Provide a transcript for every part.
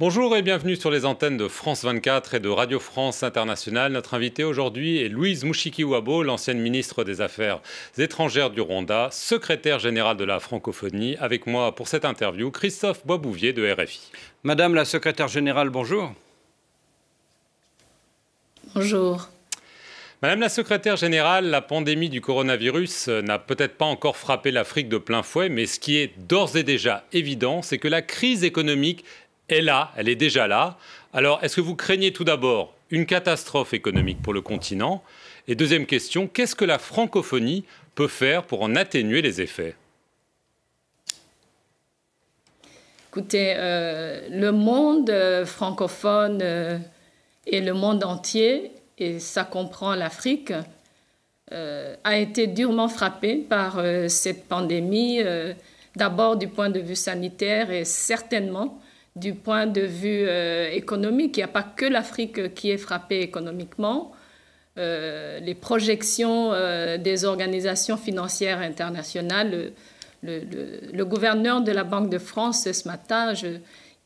Bonjour et bienvenue sur les antennes de France 24 et de Radio France Internationale. Notre invité aujourd'hui est Louise Mouchiki-Wabo, l'ancienne ministre des Affaires étrangères du Rwanda, secrétaire générale de la francophonie. Avec moi pour cette interview, Christophe Boisbouvier de RFI. Madame la secrétaire générale, bonjour. Bonjour. Madame la secrétaire générale, la pandémie du coronavirus euh, n'a peut-être pas encore frappé l'Afrique de plein fouet, mais ce qui est d'ores et déjà évident, c'est que la crise économique est là, elle est déjà là. Alors, est-ce que vous craignez tout d'abord une catastrophe économique pour le continent Et deuxième question, qu'est-ce que la francophonie peut faire pour en atténuer les effets Écoutez, euh, le monde francophone euh, et le monde entier, et ça comprend l'Afrique, euh, a été durement frappé par cette pandémie, d'abord du point de vue sanitaire et certainement du point de vue euh, économique. Il n'y a pas que l'Afrique qui est frappée économiquement. Euh, les projections euh, des organisations financières internationales, le, gouverneur de la Banque de France ce matin,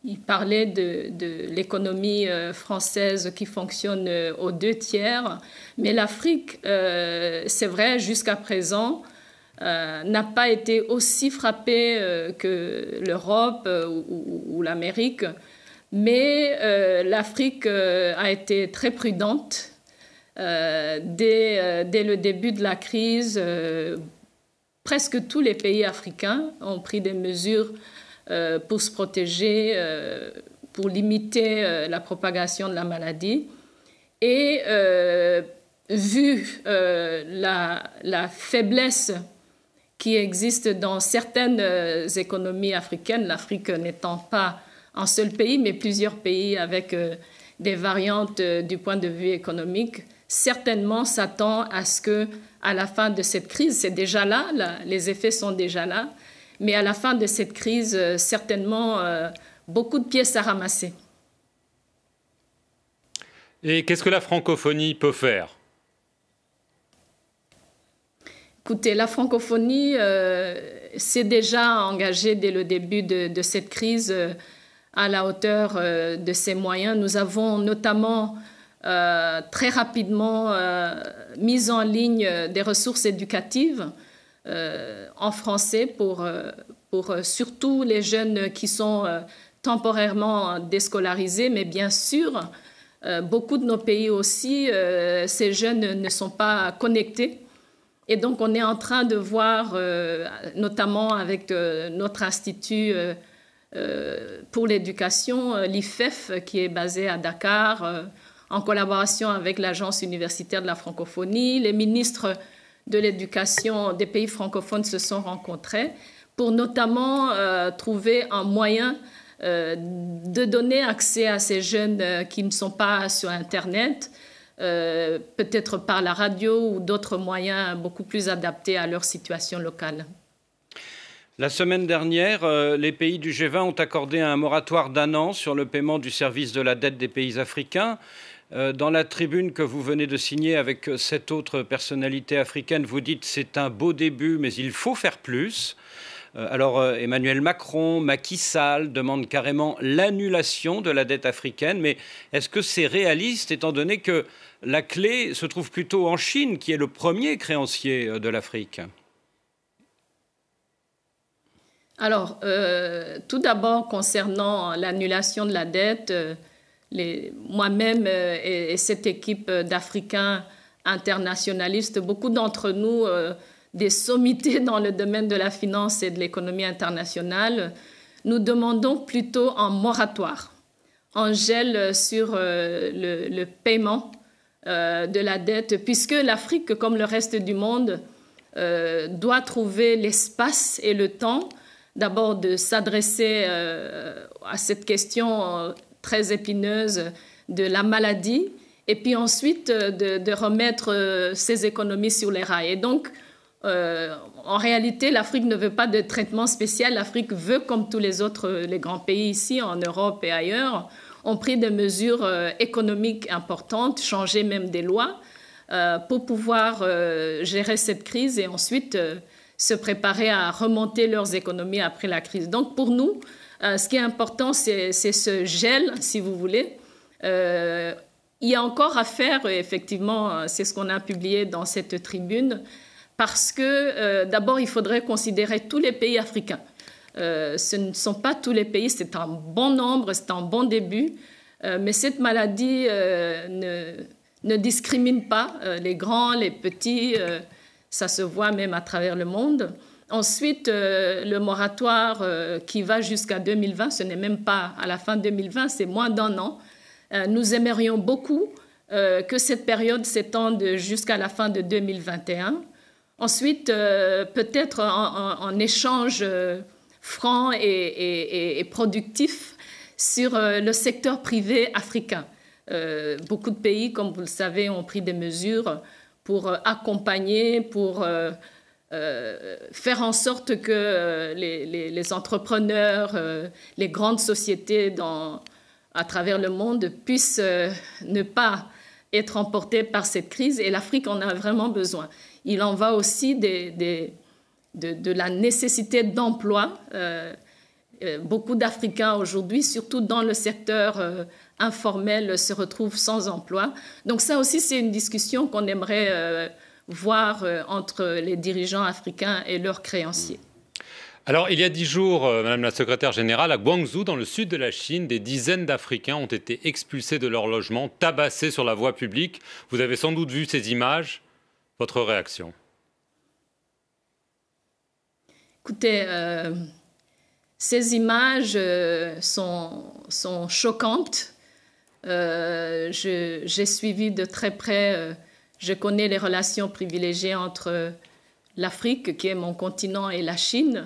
il parlait de l'économie française qui fonctionne aux deux tiers. Mais l'Afrique, c'est vrai, jusqu'à présent, euh, n'a pas été aussi frappée euh, que l'Europe euh, ou, l'Amérique, mais l'Afrique a été très prudente. Dès, le début de la crise, presque tous les pays africains ont pris des mesures pour se protéger, pour limiter la propagation de la maladie. Et vu la, la faiblesse qui existe dans certaines euh, économies africaines, l'Afrique n'étant pas un seul pays, mais plusieurs pays avec euh, des variantes euh, du point de vue économique, certainement s'attend à ce que, à la fin de cette crise, c'est déjà là, les effets sont déjà là, mais à la fin de cette crise, certainement beaucoup de pièces à ramasser. Et qu'est-ce que la francophonie peut faire Écoutez, la francophonie euh, s'est déjà engagée dès le début de, cette crise euh, à la hauteur euh, de ses moyens. Nous avons notamment très rapidement mis en ligne des ressources éducatives en français pour, pour surtout les jeunes qui sont temporairement déscolarisés, mais bien sûr, beaucoup de nos pays aussi, ces jeunes ne sont pas connectés et donc, on est en train de voir, euh, notamment avec euh, notre institut euh, pour l'éducation, l'IFEF, qui est basé à Dakar, en collaboration avec l'Agence universitaire de la francophonie. Les ministres de l'éducation des pays francophones se sont rencontrés pour notamment trouver un moyen de donner accès à ces jeunes qui ne sont pas sur Internet euh, peut-être par la radio ou d'autres moyens beaucoup plus adaptés à leur situation locale. La semaine dernière, euh, les pays du G20 ont accordé un moratoire d'un an sur le paiement du service de la dette des pays africains. Euh, dans la tribune que vous venez de signer avec cette autre personnalité africaine, vous dites c'est un beau début, mais il faut faire plus. Euh, alors euh, Emmanuel Macron, Macky Sall demandent carrément l'annulation de la dette africaine, mais est-ce que c'est réaliste étant donné que la clé se trouve plutôt en Chine, qui est le premier créancier euh, de l'Afrique alors, tout d'abord, concernant l'annulation de la dette, moi-même et, cette équipe d'Africains internationalistes, beaucoup d'entre nous des sommités dans le domaine de la finance et de l'économie internationale, nous demandons plutôt un moratoire, un gel sur euh, le, paiement euh, de la dette, puisque l'Afrique, comme le reste du monde, euh, doit trouver l'espace et le temps d'abord de s'adresser à cette question très épineuse de la maladie, et puis ensuite de, de remettre ses économies sur les rails. Et donc, euh, en réalité, l'Afrique ne veut pas de traitement spécial. L'Afrique veut, comme tous les autres, euh, les grands pays ici, en Europe et ailleurs, ont pris des mesures euh, économiques importantes, changé même des lois, pour pouvoir gérer cette crise et ensuite se préparer à remonter leurs économies après la crise. Donc pour nous, ce qui est important, c'est ce gel, si vous voulez il y a encore à faire, effectivement, c'est ce qu'on a publié dans cette tribune, parce que euh, d'abord, il faudrait considérer tous les pays africains. Euh, ce ne sont pas tous les pays, c'est un bon nombre, c'est un bon début, euh, mais cette maladie ne, ne, discrimine pas les grands, les petits, ça se voit même à travers le monde. Ensuite, le moratoire qui va jusqu'à 2020, ce n'est même pas à la fin 2020, c'est moins d'un an. nous aimerions beaucoup que cette période s'étende jusqu'à la fin de 2021 Ensuite, euh, peut-être un échange euh, franc et, productif sur euh, le secteur privé africain. beaucoup de pays, comme vous le savez, ont pris des mesures pour accompagner, pour faire en sorte que les, entrepreneurs, les grandes sociétés à travers le monde puissent ne pas être emportés par cette crise. Et l'Afrique en a vraiment besoin. Il en va aussi de, la nécessité d'emploi. Euh, euh, beaucoup d'Africains aujourd'hui, surtout dans le secteur euh, informel, se retrouvent sans emploi. Donc ça aussi, c'est une discussion qu'on aimerait voir entre les dirigeants africains et leurs créanciers. Hmm. Alors, il y a dix jours, Madame la Secrétaire Générale, à Guangzhou, dans le sud de la Chine, des dizaines d'Africains ont été expulsés de leur logement, tabassés sur la voie publique. Vous avez sans doute vu ces images. Votre réaction Écoutez, euh, ces images euh, sont, sont choquantes. Euh, j'ai suivi de très près, je connais les relations privilégiées entre l'Afrique, qui est mon continent, et la Chine.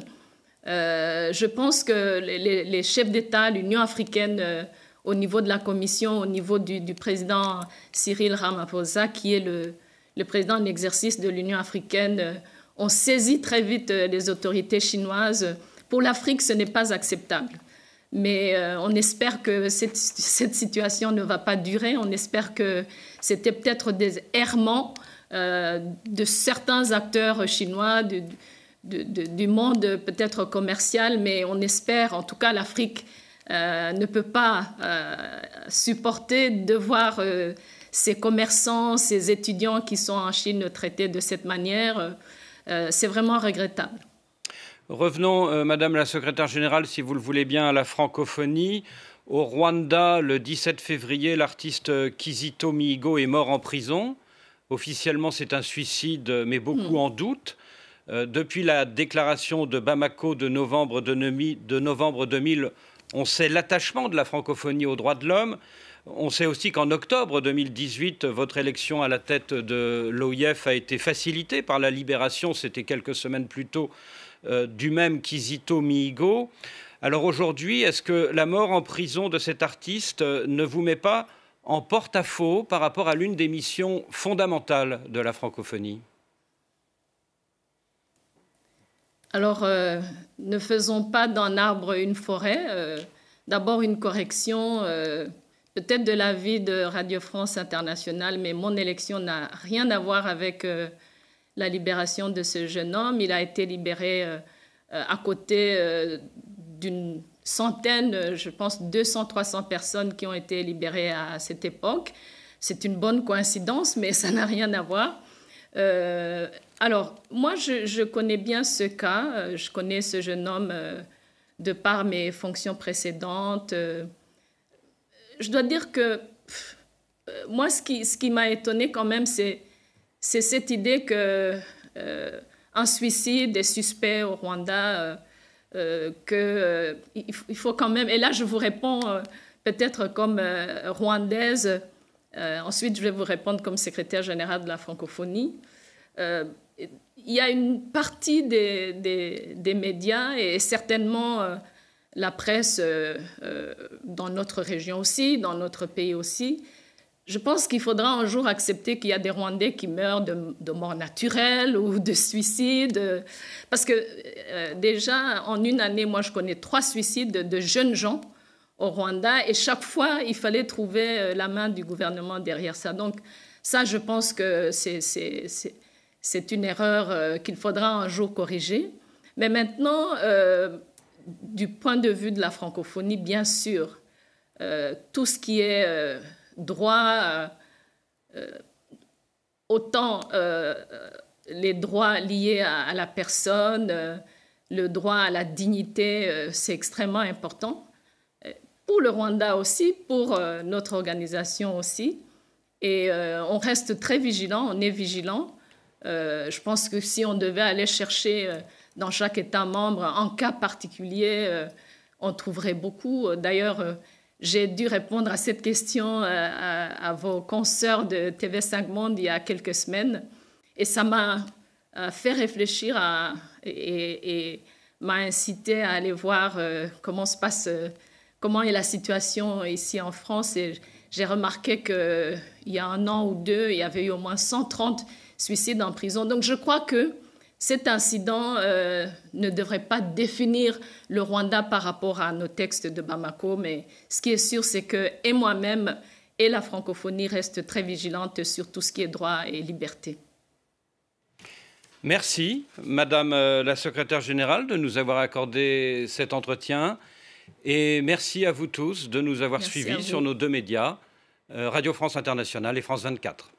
je pense que les, chefs d'État, l'Union africaine, au niveau de la Commission, au niveau du, du président Cyril Ramaphosa, qui est le, le président en exercice de l'Union africaine, euh, ont saisi très vite euh, les autorités chinoises. Pour l'Afrique, ce n'est pas acceptable. Mais euh, on espère que cette, situation ne va pas durer. On espère que c'était peut-être des errements de certains acteurs chinois du monde peut-être commercial, mais on espère, en tout cas l'Afrique ne peut pas supporter de voir ces commerçants, ces étudiants qui sont en Chine traités de cette manière. Euh, c'est vraiment regrettable. Revenons, euh, Madame la Secrétaire générale, si vous le voulez bien, à la francophonie. Au Rwanda, le 17 février, l'artiste euh, Kizito Mihigo est mort en prison. Officiellement, c'est un suicide, mais beaucoup hmm. en doute. depuis la déclaration de Bamako de novembre, de novembre 2000, on sait l'attachement de la francophonie aux droits de l'homme. On sait aussi qu'en octobre 2018, votre élection à la tête de l'OIF a été facilitée par la libération, c'était quelques semaines plus tôt, euh, du même Kizito Miigo. Alors aujourd'hui, est-ce que la mort en prison de cet artiste euh, ne vous met pas en porte-à-faux par rapport à l'une des missions fondamentales de la francophonie Alors, euh, ne faisons pas d'un arbre une forêt. D'abord, une correction peut-être de la vie de Radio France Internationale, mais mon élection n'a rien à voir avec euh, la libération de ce jeune homme. Il a été libéré euh, euh, à côté d'une centaine, je pense 200, 300 personnes qui ont été libérées à cette époque. C'est une bonne coïncidence, mais ça n'a rien à voir. alors, moi, je, je, connais bien ce cas. Je connais ce jeune homme de par mes fonctions précédentes je dois dire que euh, moi, ce qui, ce qui m'a étonné quand même, c'est, c'est cette idée que euh, un suicide des suspect au Rwanda, euh, qu'il faut quand même. Et là, je vous réponds peut-être comme rwandaise. ensuite, je vais vous répondre comme secrétaire générale de la francophonie. il y a une partie des, des médias et certainement la presse euh, euh, dans notre région aussi, dans notre pays aussi. Je pense qu'il faudra un jour accepter qu'il y a des Rwandais qui meurent de, mort naturelle ou de suicide. Parce que euh, déjà, en une année, moi, je connais trois suicides de, jeunes gens au Rwanda et chaque fois, il fallait trouver la main du gouvernement derrière ça. Donc, ça, je pense que c'est une erreur qu'il faudra un jour corriger. Mais maintenant, du point de vue de la francophonie, bien sûr, euh, tout ce qui est euh, droit, euh, autant les droits liés à, à la personne, le droit à la dignité, c'est extrêmement important. Pour le Rwanda aussi, pour notre organisation aussi. Et on reste très vigilant, on est vigilant. je pense que si on devait aller chercher dans chaque État membre, en cas particulier, euh, on trouverait beaucoup. D'ailleurs, euh, j'ai dû répondre à cette question euh, à, vos consoeurs de TV5 Monde il y a quelques semaines. Et ça m'a fait réfléchir à, et, et m'a incité à aller voir comment se passe, comment est la situation ici en France. Et j'ai remarqué qu'il y a un an ou deux, il y avait eu au moins 130 suicides en prison. Donc je crois que cet incident euh, ne devrait pas définir le Rwanda par rapport à nos textes de Bamako, mais ce qui est sûr, c'est que et moi-même et la francophonie restent très vigilantes sur tout ce qui est droit et liberté. Merci, Madame euh, la Secrétaire générale, de nous avoir accordé cet entretien. Et merci à vous tous de nous avoir suivis sur nos deux médias, euh, Radio France Internationale et France 24.